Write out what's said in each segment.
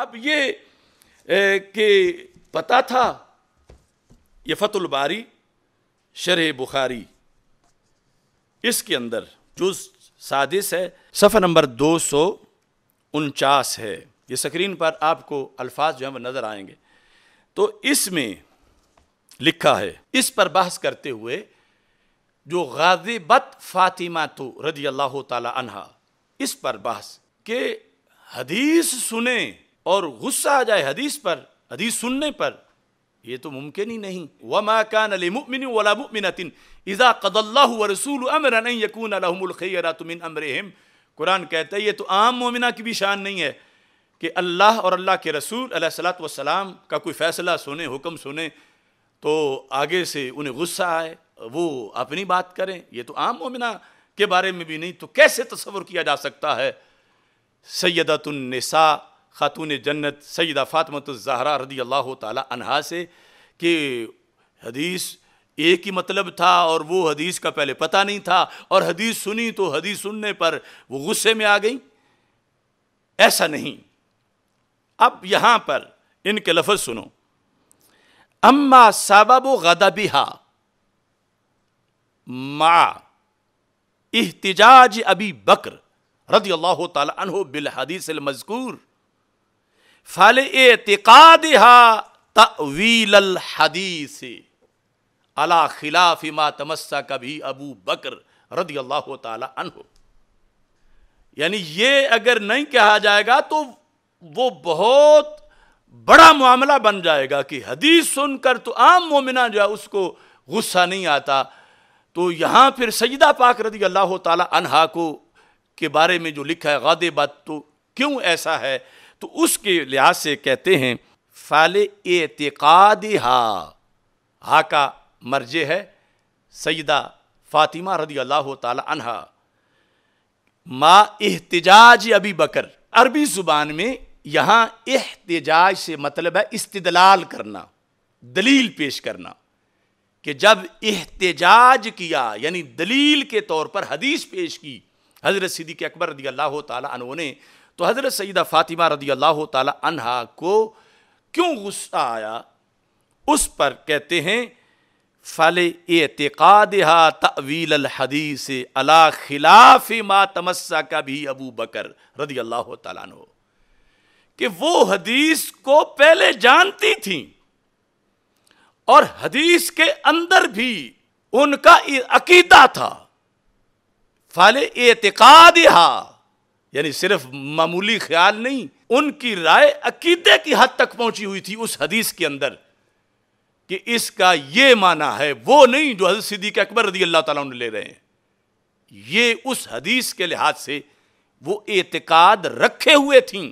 अब ये कि पता था ये फतुल बारी शरह बुखारी इसके अंदर जो सादिस है सफर नंबर दो सौ उनचास है ये स्क्रीन पर आपको अल्फाज जो हैं वो नज़र आएंगे तो इसमें लिखा है इस पर बहस करते हुए जो गाजिबत फातिमा तो रजी अल्लाह तला इस पर बहस के हदीस सुने और गुस्सा आ जाए हदीस पर हदीस सुनने पर ये तो मुमकिन ही नहीं व माकान अलिमिन वलामिनतिन इज़ा कदल्ला व रसूल अमर नहीं यकून अलहमलखैरतमिन अमरहम कुरान कहता है ये तो आम मोमिना की भी शान नहीं है कि अल्लाह और अल्लाह के रसूल सलात वसलाम का कोई फ़ैसला सुने हुक्म सुने तो आगे से उन्हें गुस्सा आए वो अपनी बात करें ये तो आम मोमिना के बारे में भी नहीं तो कैसे तस्वर किया जा सकता है सैदतुलनसा ख़ातून जन्नत सईदा जहरा रदी अल्लाह तहा से कि हदीस एक ही मतलब था और वो हदीस का पहले पता नहीं था और हदीस सुनी तो हदीस सुनने पर वो गुस्से में आ गई ऐसा नहीं अब यहाँ पर इनके लफज सुनो अम्मा सबब गदबिहा मा इहतजाज अबी बकर रदी अल्लाह तला बिल हदीस मजकूर फल एतकाद तवील हदीस अला खिलाफ मा तमस्सा कभी अबू बकर रदी अल्लाह तहो यानी ये अगर नहीं कहा जाएगा तो वो बहुत बड़ा मामला बन जाएगा कि हदीस सुनकर तो आम मोमिना जो है उसको गुस्सा नहीं आता तो यहाँ फिर सईदा पाक रदी अल्लाह तला को के बारे में जो लिखा है गादे बात तो क्यों ऐसा है तो उसके लिहाज से कहते हैं फाल एतिकाद हा हा का मर्ज है सईदा फातिमा रदी अल्लाह तहा मा एहतजाज अबी बकर अरबी ज़ुबान में यहां एहतजाज से मतलब है इस्तलाल करना दलील पेश करना कि जब एहतजाज किया यानी दलील के तौर पर हदीस पेश की हज़रत सिद्दीक अकबर रदी अल्लाह तहों ने तो हज़रत सईदा फ़ातिमा रदी अल्लाह तहा को क्यों गुस्सा आया उस पर कहते हैं फल एतकाद तवील हदीस अला खिलाफ मा तमस्सा का भी अबू बकर रदी अल्लाह तु कि वो हदीस को पहले जानती थी और हदीस के अंदर भी उनका अकीदा था फल एतकाद हा यानी सिर्फ मामूली ख्याल नहीं उनकी राय अकीदे की हद तक पहुंची हुई थी उस हदीस के अंदर कि इसका ये माना है वो नहीं जो हजरत सिद्दीक अकबर रदी अल्लाह तला ले रहे हैं ये उस हदीस के लिहाज से वो एतकाद रखे हुए थी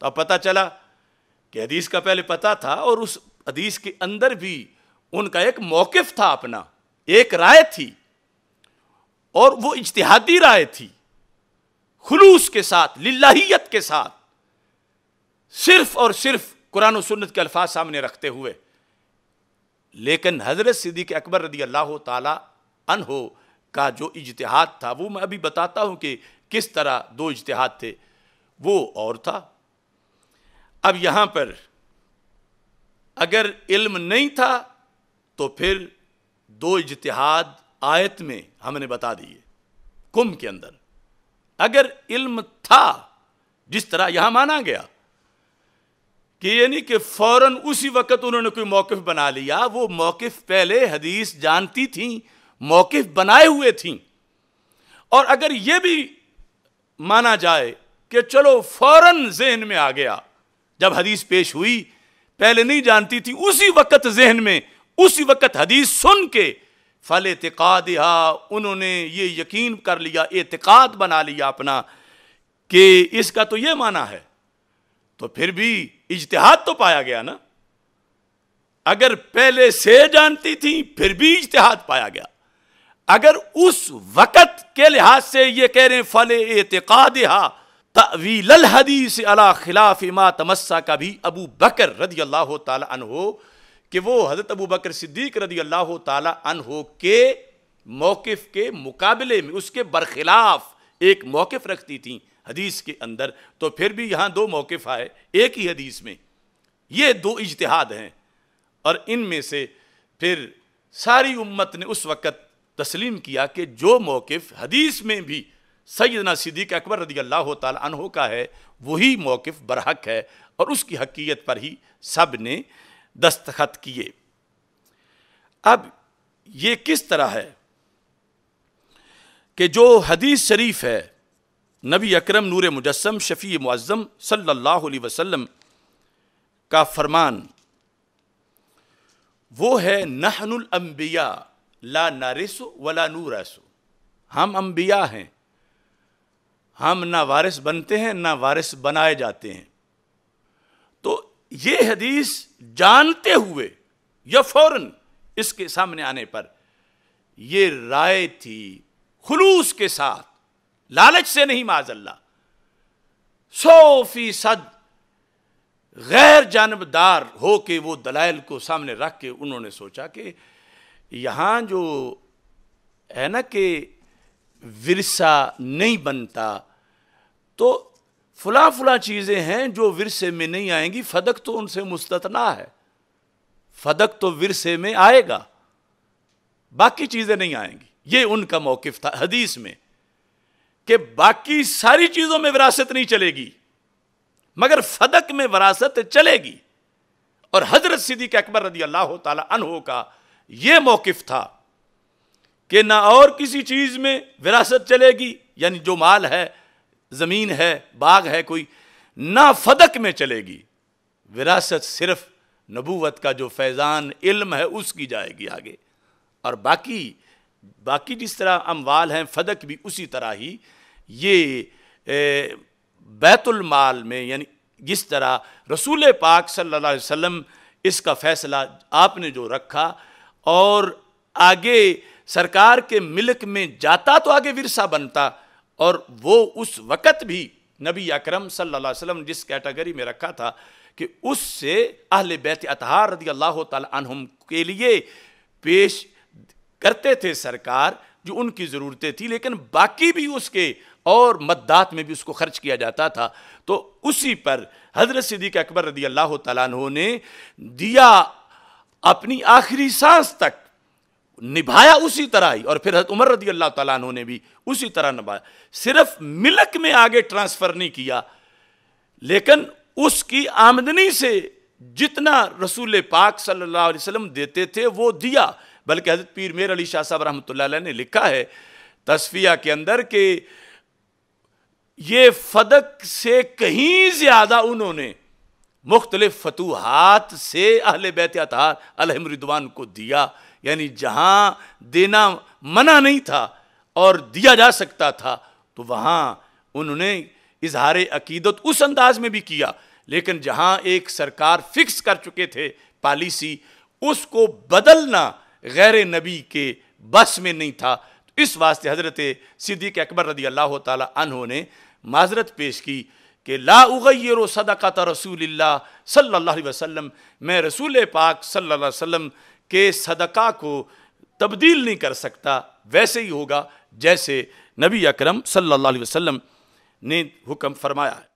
तो पता चला कि हदीस का पहले पता था और उस हदीस के अंदर भी उनका एक मौकफ था अपना एक राय थी और वो इश्तिहादी राय थी खुलूस के साथ लाहीत के साथ सिर्फ और सिर्फ कुरान सुन्नत के अल्फाज सामने रखते हुए लेकिन हज़रत सिद्दीक अकबर रदी अल्लाह हो का जो इजतहाद था वो मैं अभी बताता हूँ कि किस तरह दो इजतहाद थे वो और था अब यहाँ पर अगर इल्म नहीं था तो फिर दो इजतहाद आयत में हमने बता दिए कुंभ के अंदर अगर इल्म था जिस तरह यहां माना गया कि यानी कि फौरन उसी वक्त उन्होंने कोई मौकफ बना लिया वो मौकफ पहले हदीस जानती थी मौकफ बनाए हुए थी और अगर ये भी माना जाए कि चलो फौरन जहन में आ गया जब हदीस पेश हुई पहले नहीं जानती थी उसी वक्त जहन में उसी वक्त हदीस सुन के फल एतकाद उन्होंने ये यकीन कर लिया एतकाद बना लिया अपना कि इसका तो ये माना है तो फिर भी इजतहाद तो पाया गया ना अगर पहले से जानती थी फिर भी इजतहाद पाया गया अगर उस वक़्त के लिहाज से ये कह रहे हैं फल एतकाद तवील हदीस अला खिलाफ इमा तमस्सा का भी अबू बकर रदी अल्लाह तहो कि वो हज़रत अबू बकर सिद्दीक रदी अल्लाह तहो के मौक़ के मुकाबले में उसके बरखिलाफ एक मौक़ रखती थी हदीस के अंदर तो फिर भी यहाँ दो मौकफ़ आए एक ही हदीस में ये दो इजतहाद हैं और इनमें से फिर सारी उम्मत ने उस वक़्त तस्लीम किया कि जो मौक़ हदीस में भी सैदना सिद्दीक अकबर रदी अल्लाह तहो का है वही मौक़ बरहक है और उसकी हकीयत पर ही सब ने दस्तखत किए अब ये किस तरह है कि जो हदीस शरीफ है नबी अकरम नूर मुजस्म शफ़ी मुआज़म सल्लल्लाहु अलैहि वसल्लम का फरमान वो है नहनुल अम्बिया ला नारिस वला नूरसो हम अम्बिया हैं हम ना वारिस बनते हैं ना वारिस बनाए जाते हैं तो ये हदीस जानते हुए या फौरन इसके सामने आने पर यह राय थी खुलूस के साथ लालच से नहीं माजल्ला सौ फीसद गैर जानबदार हो के वो दलाइल को सामने रख के उन्होंने सोचा कि यहां जो है ना कि विरसा नहीं बनता तो फुला फुला चीज़ें हैं जो विरसे में नहीं आएंगी फदक तो उनसे मुस्तना है फदक तो विरसे में आएगा बाकी चीज़ें नहीं आएंगी ये उनका मौकफ था हदीस में कि बाकी सारी चीज़ों में विरासत नहीं चलेगी मगर फदक में विरासत चलेगी और हजरत सिद्दीक अकबर रदी अल्लाह तहो का यह मौकफ था कि ना और किसी चीज़ में विरासत चलेगी यानी जो माल है ज़मीन है बाग है कोई ना फदक में चलेगी विरासत सिर्फ नबूवत का जो फैज़ान इल्म है उसकी जाएगी आगे और बाकी बाकी जिस तरह अमवाल हैं फदक भी उसी तरह ही ये ए, बैतुलमाल में यानी जिस तरह रसूल पाक सल्लल्लाहु अलैहि वसल्लम इसका फ़ैसला आपने जो रखा और आगे सरकार के मिल्क में जाता तो आगे विरसा बनता और वो उस वक़्त भी नबी अकरम सल्लल्लाहु अलैहि वसल्लम जिस कैटेगरी में रखा था कि उससे अहल बैत अतहार रदी अल्लाह तुम के लिए पेश करते थे सरकार जो उनकी ज़रूरतें थी लेकिन बाकी भी उसके और मद्दात में भी उसको खर्च किया जाता था तो उसी पर हजरत सिद्दीक अकबर रदी अल्लाह तु दिया अपनी आखिरी सांस तक निभाया उसी तरह ही और फिर हजरत उमर रदी अल्लाह तला ने भी उसी तरह निभाया सिर्फ मिलक में आगे ट्रांसफर नहीं किया लेकिन उसकी आमदनी से जितना रसूल पाक सल्लल्लाहु अलैहि वसल्लम देते थे वो दिया बल्कि हजरत पीर मेर अली शाह साहब रहमत ने लिखा है तस्फिया के अंदर के ये फदक से कहीं ज़्यादा उन्होंने मुख्तलिफ फतूहत से अहल बैत अलहमरिदवान को दिया यानी जहां देना मना नहीं था और दिया जा सकता था तो वहां उन्होंने इजहार अकीदत उस अंदाज में भी किया लेकिन जहां एक सरकार फिक्स कर चुके थे पॉलिसी उसको बदलना गैर नबी के बस में नहीं था तो इस वास्ते हज़रत सिद्दीक अकबर रदी अल्लाह तहों ने माजरत पेश की कि लाउर सदाक़त रसूल सल्ला वसम मैं रसूल पाक सल्ला वसम के सदका को तब्दील नहीं कर सकता वैसे ही होगा जैसे नबी अकरम सल्लल्लाहु अलैहि वसल्लम ने हुक्म फरमाया है